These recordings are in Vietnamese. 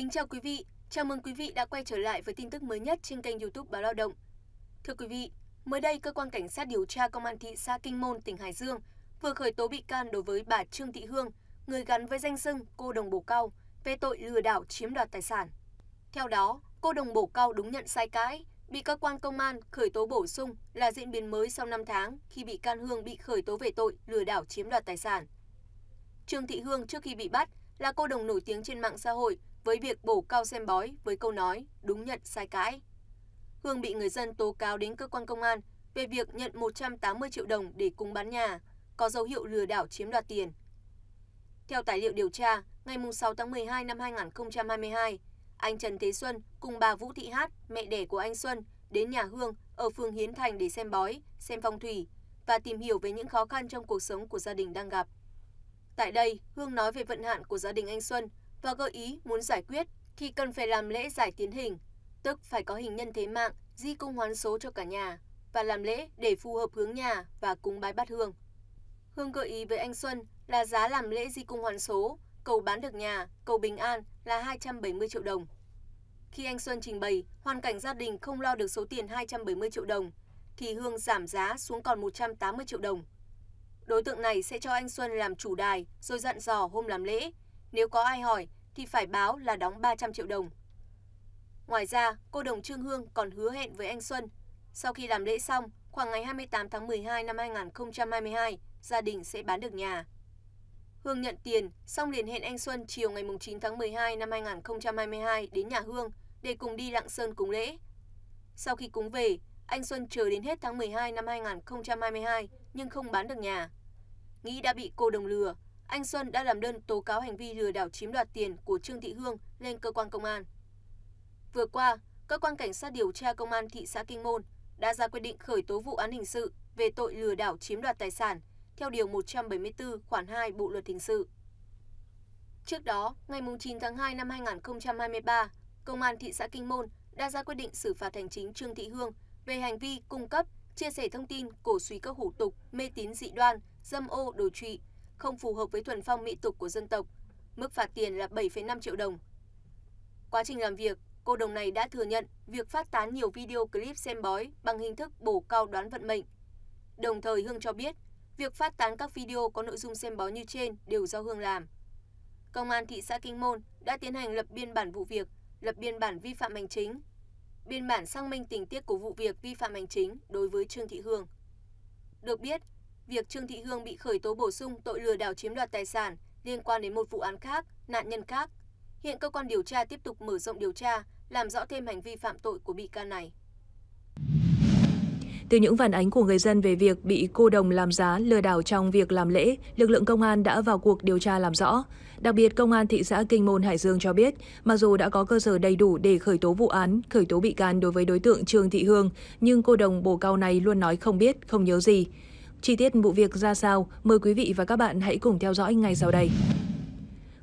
Kính chào quý vị, chào mừng quý vị đã quay trở lại với tin tức mới nhất trên kênh YouTube Báo Lao động. Thưa quý vị, mới đây cơ quan cảnh sát điều tra công an thị xã Kinh Môn, tỉnh Hải Dương vừa khởi tố bị can đối với bà Trương Thị Hương, người gắn với danh xưng cô đồng bổ cao về tội lừa đảo chiếm đoạt tài sản. Theo đó, cô đồng bổ cao đúng nhận sai cãi, bị cơ quan công an khởi tố bổ sung là diễn biến mới sau 5 tháng khi bị can Hương bị khởi tố về tội lừa đảo chiếm đoạt tài sản. Trương Thị Hương trước khi bị bắt là cô đồng nổi tiếng trên mạng xã hội với việc bổ cao xem bói với câu nói đúng nhận sai cãi. Hương bị người dân tố cáo đến cơ quan công an về việc nhận 180 triệu đồng để cùng bán nhà, có dấu hiệu lừa đảo chiếm đoạt tiền. Theo tài liệu điều tra, ngày 6 tháng 12 năm 2022, anh Trần Thế Xuân cùng bà Vũ Thị Hát, mẹ đẻ của anh Xuân, đến nhà Hương ở phường Hiến Thành để xem bói, xem phong thủy và tìm hiểu về những khó khăn trong cuộc sống của gia đình đang gặp. Tại đây, Hương nói về vận hạn của gia đình anh Xuân và gợi ý muốn giải quyết thì cần phải làm lễ giải tiến hình, tức phải có hình nhân thế mạng di cung hoán số cho cả nhà và làm lễ để phù hợp hướng nhà và cúng bái bát hương. Hương gợi ý với anh Xuân là giá làm lễ di cung hoàn số, cầu bán được nhà, cầu bình an là 270 triệu đồng. Khi anh Xuân trình bày hoàn cảnh gia đình không lo được số tiền 270 triệu đồng, thì Hương giảm giá xuống còn 180 triệu đồng. Đối tượng này sẽ cho anh Xuân làm chủ đài rồi dặn dò hôm làm lễ nếu có ai hỏi thì phải báo là đóng ba trăm triệu đồng ngoài ra cô đồng trương hương còn hứa hẹn với anh xuân sau khi làm lễ xong khoảng ngày hai mươi tám tháng một hai năm hai nghìn hai mươi hai gia đình sẽ bán được nhà hương nhận tiền xong liền hẹn anh xuân chiều ngày chín tháng một hai năm hai nghìn hai mươi hai đến nhà hương để cùng đi lạng sơn cúng lễ sau khi cúng về anh Xuân chờ đến hết tháng 12 năm 2022 nhưng không bán được nhà. Nghĩ đã bị cô đồng lừa, anh xuân đã làm đơn tố cáo hành vi lừa đảo chiếm đoạt tiền của trương thị hương lên cơ quan công an. Vừa qua, cơ quan cảnh sát điều tra công an thị xã Kinh Môn đã ra quyết định khởi tố vụ án hình sự về tội lừa đảo chiếm đoạt tài sản theo điều 174 khoản 2 Bộ luật hình sự. Trước đó, ngày 9 tháng 2 năm 2023, công an thị xã Kinh Môn đã ra quyết định xử phạt hành chính Trương Thị Hương về hành vi cung cấp, chia sẻ thông tin cổ suý các hủ tục, mê tín dị đoan, dâm ô, đồ trụy không phù hợp với thuần phong mỹ tục của dân tộc mức phạt tiền là bảy năm triệu đồng quá trình làm việc cô đồng này đã thừa nhận việc phát tán nhiều video clip xem bói bằng hình thức bổ cao đoán vận mệnh đồng thời hương cho biết việc phát tán các video có nội dung xem bói như trên đều do hương làm công an thị xã kinh môn đã tiến hành lập biên bản vụ việc lập biên bản vi phạm hành chính biên bản xác minh tình tiết của vụ việc vi phạm hành chính đối với trương thị hương được biết việc trương thị hương bị khởi tố bổ sung tội lừa đảo chiếm đoạt tài sản liên quan đến một vụ án khác nạn nhân khác hiện cơ quan điều tra tiếp tục mở rộng điều tra làm rõ thêm hành vi phạm tội của bị can này từ những phản ánh của người dân về việc bị cô đồng làm giá lừa đảo trong việc làm lễ, lực lượng công an đã vào cuộc điều tra làm rõ. Đặc biệt, công an thị xã Kinh Môn Hải Dương cho biết, mặc dù đã có cơ sở đầy đủ để khởi tố vụ án, khởi tố bị can đối với đối tượng Trương Thị Hương, nhưng cô đồng bồ cao này luôn nói không biết, không nhớ gì. Chi tiết vụ việc ra sao, mời quý vị và các bạn hãy cùng theo dõi ngay sau đây.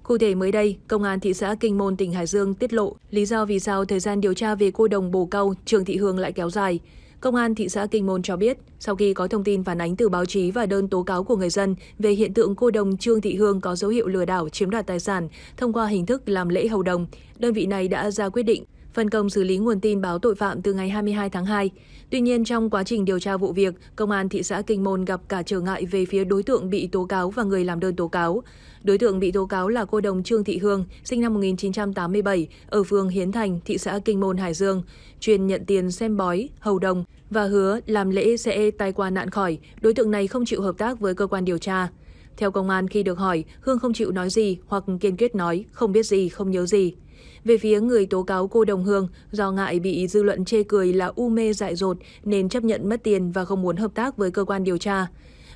Cụ thể mới đây, Công an thị xã Kinh Môn, tỉnh Hải Dương tiết lộ lý do vì sao thời gian điều tra về cô đồng Bồ Câu, Trường Thị Hương lại kéo dài. Công an thị xã Kinh Môn cho biết, sau khi có thông tin phản ánh từ báo chí và đơn tố cáo của người dân về hiện tượng cô đồng Trương Thị Hương có dấu hiệu lừa đảo chiếm đoạt tài sản thông qua hình thức làm lễ hầu đồng, đơn vị này đã ra quyết định phân công xử lý nguồn tin báo tội phạm từ ngày 22 tháng 2. Tuy nhiên, trong quá trình điều tra vụ việc, Công an thị xã Kinh Môn gặp cả trở ngại về phía đối tượng bị tố cáo và người làm đơn tố cáo. Đối tượng bị tố cáo là cô đồng Trương Thị Hương, sinh năm 1987, ở phường Hiến Thành, thị xã Kinh Môn, Hải Dương, chuyên nhận tiền xem bói, hầu đồng và hứa làm lễ sẽ tai qua nạn khỏi. Đối tượng này không chịu hợp tác với cơ quan điều tra. Theo công an, khi được hỏi, Hương không chịu nói gì hoặc kiên quyết nói không biết gì, không nhớ gì. Về phía người tố cáo cô Đồng Hương, do ngại bị dư luận chê cười là u mê dại dột nên chấp nhận mất tiền và không muốn hợp tác với cơ quan điều tra.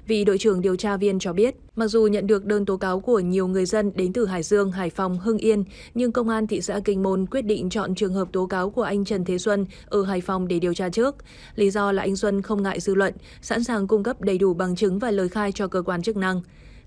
Vị đội trưởng điều tra viên cho biết, mặc dù nhận được đơn tố cáo của nhiều người dân đến từ Hải Dương, Hải Phòng, Hưng Yên, nhưng công an thị xã Kinh Môn quyết định chọn trường hợp tố cáo của anh Trần Thế Xuân ở Hải Phòng để điều tra trước. Lý do là anh Xuân không ngại dư luận, sẵn sàng cung cấp đầy đủ bằng chứng và lời khai cho cơ quan chức năng.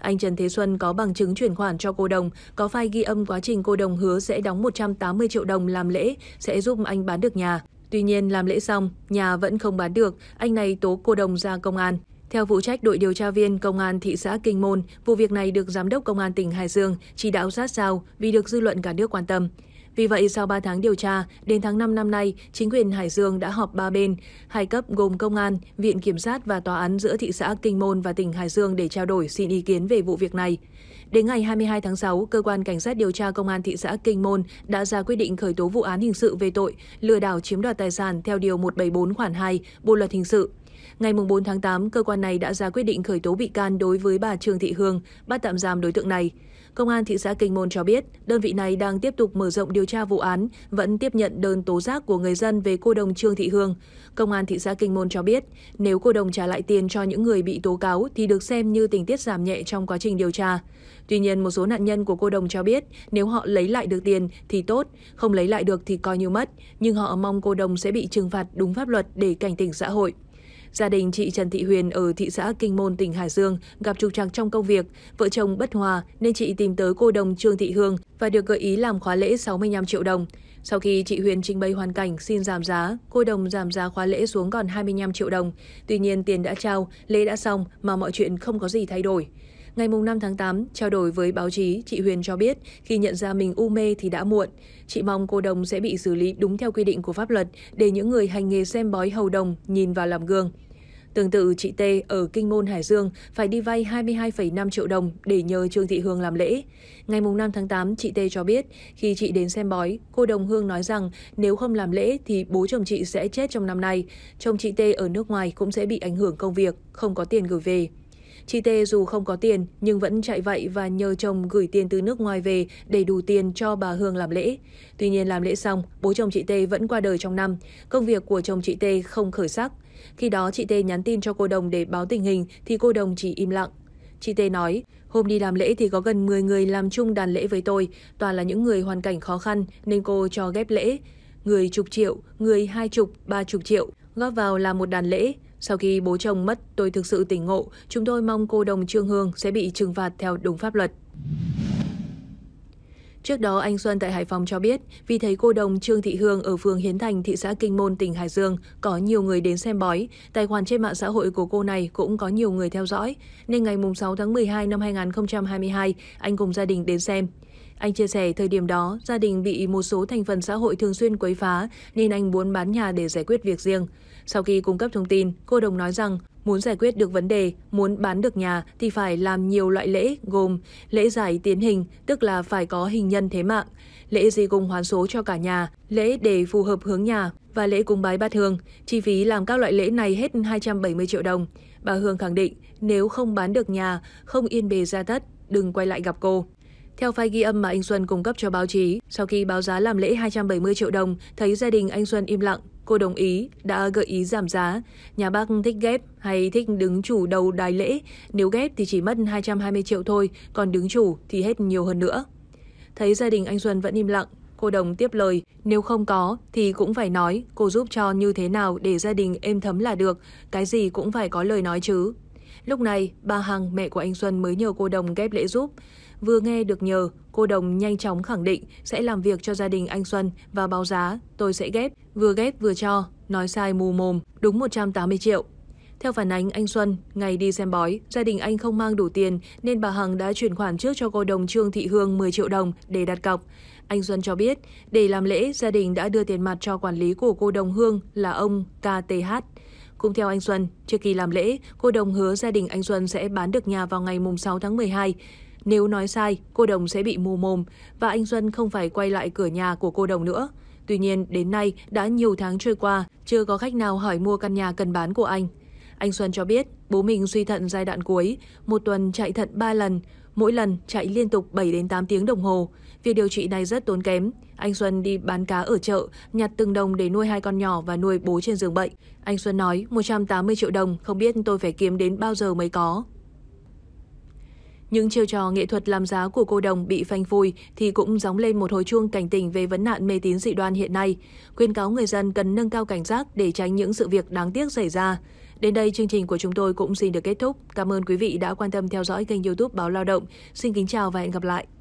Anh Trần Thế Xuân có bằng chứng chuyển khoản cho cô Đồng, có file ghi âm quá trình cô Đồng hứa sẽ đóng 180 triệu đồng làm lễ, sẽ giúp anh bán được nhà. Tuy nhiên làm lễ xong, nhà vẫn không bán được, anh này tố cô Đồng ra công an. Theo phụ trách đội điều tra viên Công an thị xã Kinh Môn, vụ việc này được Giám đốc Công an tỉnh Hải Dương chỉ đạo sát sao vì được dư luận cả nước quan tâm. Vì vậy, sau 3 tháng điều tra, đến tháng 5 năm nay, chính quyền Hải Dương đã họp ba bên, hai cấp gồm công an, viện kiểm sát và tòa án giữa thị xã Kinh Môn và tỉnh Hải Dương để trao đổi xin ý kiến về vụ việc này. Đến ngày 22 tháng 6, cơ quan cảnh sát điều tra công an thị xã Kinh Môn đã ra quyết định khởi tố vụ án hình sự về tội lừa đảo chiếm đoạt tài sản theo điều 174 khoản 2 Bộ luật hình sự. Ngày 4 tháng 8, cơ quan này đã ra quyết định khởi tố bị can đối với bà Trương Thị Hương, bắt tạm giam đối tượng này. Công an thị xã Kinh Môn cho biết, đơn vị này đang tiếp tục mở rộng điều tra vụ án, vẫn tiếp nhận đơn tố giác của người dân về cô đồng Trương Thị Hương. Công an thị xã Kinh Môn cho biết, nếu cô đồng trả lại tiền cho những người bị tố cáo thì được xem như tình tiết giảm nhẹ trong quá trình điều tra. Tuy nhiên, một số nạn nhân của cô đồng cho biết, nếu họ lấy lại được tiền thì tốt, không lấy lại được thì coi như mất, nhưng họ mong cô đồng sẽ bị trừng phạt đúng pháp luật để cảnh tỉnh xã hội. Gia đình chị Trần Thị Huyền ở thị xã Kinh Môn, tỉnh Hải Dương gặp trục trặc trong công việc, vợ chồng bất hòa nên chị tìm tới cô đồng Trương Thị Hương và được gợi ý làm khóa lễ 65 triệu đồng. Sau khi chị Huyền trình bày hoàn cảnh xin giảm giá, cô đồng giảm giá khóa lễ xuống còn 25 triệu đồng. Tuy nhiên tiền đã trao, lễ đã xong mà mọi chuyện không có gì thay đổi. Ngày 5 tháng 8, trao đổi với báo chí, chị Huyền cho biết khi nhận ra mình u mê thì đã muộn. Chị mong cô đồng sẽ bị xử lý đúng theo quy định của pháp luật để những người hành nghề xem bói hầu đồng nhìn vào làm gương. Tương tự, chị T ở Kinh Môn, Hải Dương phải đi vay 22,5 triệu đồng để nhờ Trương Thị Hương làm lễ. Ngày 5 tháng 8, chị T cho biết khi chị đến xem bói, cô đồng Hương nói rằng nếu không làm lễ thì bố chồng chị sẽ chết trong năm nay. Chồng chị T ở nước ngoài cũng sẽ bị ảnh hưởng công việc, không có tiền gửi về. Chị Tê dù không có tiền nhưng vẫn chạy vậy và nhờ chồng gửi tiền từ nước ngoài về để đủ tiền cho bà Hương làm lễ. Tuy nhiên làm lễ xong, bố chồng chị Tê vẫn qua đời trong năm. Công việc của chồng chị Tê không khởi sắc. Khi đó chị Tê nhắn tin cho cô đồng để báo tình hình thì cô đồng chỉ im lặng. Chị Tê nói, hôm đi làm lễ thì có gần 10 người làm chung đàn lễ với tôi, toàn là những người hoàn cảnh khó khăn nên cô cho ghép lễ. Người chục triệu, người hai chục, ba chục triệu, góp vào là một đàn lễ. Sau khi bố chồng mất, tôi thực sự tỉnh ngộ. Chúng tôi mong cô đồng Trương Hương sẽ bị trừng phạt theo đúng pháp luật. Trước đó, anh Xuân tại Hải Phòng cho biết, vì thấy cô đồng Trương Thị Hương ở phường Hiến Thành, thị xã Kinh Môn, tỉnh Hải Dương, có nhiều người đến xem bói. Tài khoản trên mạng xã hội của cô này cũng có nhiều người theo dõi. Nên ngày 6 tháng 12 năm 2022, anh cùng gia đình đến xem. Anh chia sẻ thời điểm đó, gia đình bị một số thành phần xã hội thường xuyên quấy phá nên anh muốn bán nhà để giải quyết việc riêng. Sau khi cung cấp thông tin, cô Đồng nói rằng muốn giải quyết được vấn đề, muốn bán được nhà thì phải làm nhiều loại lễ gồm lễ giải tiến hình, tức là phải có hình nhân thế mạng, lễ di cung hoán số cho cả nhà, lễ để phù hợp hướng nhà và lễ cúng bái bát hương. Chi phí làm các loại lễ này hết 270 triệu đồng. Bà Hương khẳng định nếu không bán được nhà, không yên bề ra thất, đừng quay lại gặp cô. Theo file ghi âm mà anh Xuân cung cấp cho báo chí, sau khi báo giá làm lễ 270 triệu đồng, thấy gia đình anh Xuân im lặng Cô đồng ý, đã gợi ý giảm giá. Nhà bác thích ghép hay thích đứng chủ đầu đài lễ, nếu ghép thì chỉ mất 220 triệu thôi, còn đứng chủ thì hết nhiều hơn nữa. Thấy gia đình anh Xuân vẫn im lặng, cô đồng tiếp lời, nếu không có thì cũng phải nói, cô giúp cho như thế nào để gia đình êm thấm là được, cái gì cũng phải có lời nói chứ. Lúc này, bà Hằng, mẹ của anh Xuân mới nhờ cô đồng ghép lễ giúp. Vừa nghe được nhờ, cô Đồng nhanh chóng khẳng định sẽ làm việc cho gia đình anh Xuân và báo giá tôi sẽ ghép, vừa ghép vừa cho, nói sai mù mồm, đúng 180 triệu. Theo phản ánh anh Xuân, ngày đi xem bói, gia đình anh không mang đủ tiền nên bà Hằng đã chuyển khoản trước cho cô đồng Trương Thị Hương 10 triệu đồng để đặt cọc. Anh Xuân cho biết, để làm lễ, gia đình đã đưa tiền mặt cho quản lý của cô đồng Hương là ông KTH. Cũng theo anh Xuân, trước khi làm lễ, cô đồng hứa gia đình anh Xuân sẽ bán được nhà vào ngày 6 tháng 12. Nếu nói sai, cô đồng sẽ bị mù mồm và anh Xuân không phải quay lại cửa nhà của cô đồng nữa. Tuy nhiên, đến nay đã nhiều tháng trôi qua, chưa có khách nào hỏi mua căn nhà cần bán của anh. Anh Xuân cho biết bố mình suy thận giai đoạn cuối, một tuần chạy thận 3 lần, mỗi lần chạy liên tục 7 đến 8 tiếng đồng hồ. Việc điều trị này rất tốn kém. Anh Xuân đi bán cá ở chợ, nhặt từng đồng để nuôi hai con nhỏ và nuôi bố trên giường bệnh. Anh Xuân nói 180 triệu đồng không biết tôi phải kiếm đến bao giờ mới có. Những chiêu trò nghệ thuật làm giá của cô đồng bị phanh phui thì cũng gióng lên một hồi chuông cảnh tỉnh về vấn nạn mê tín dị đoan hiện nay. Khuyên cáo người dân cần nâng cao cảnh giác để tránh những sự việc đáng tiếc xảy ra. Đến đây chương trình của chúng tôi cũng xin được kết thúc. Cảm ơn quý vị đã quan tâm theo dõi kênh youtube Báo Lao Động. Xin kính chào và hẹn gặp lại.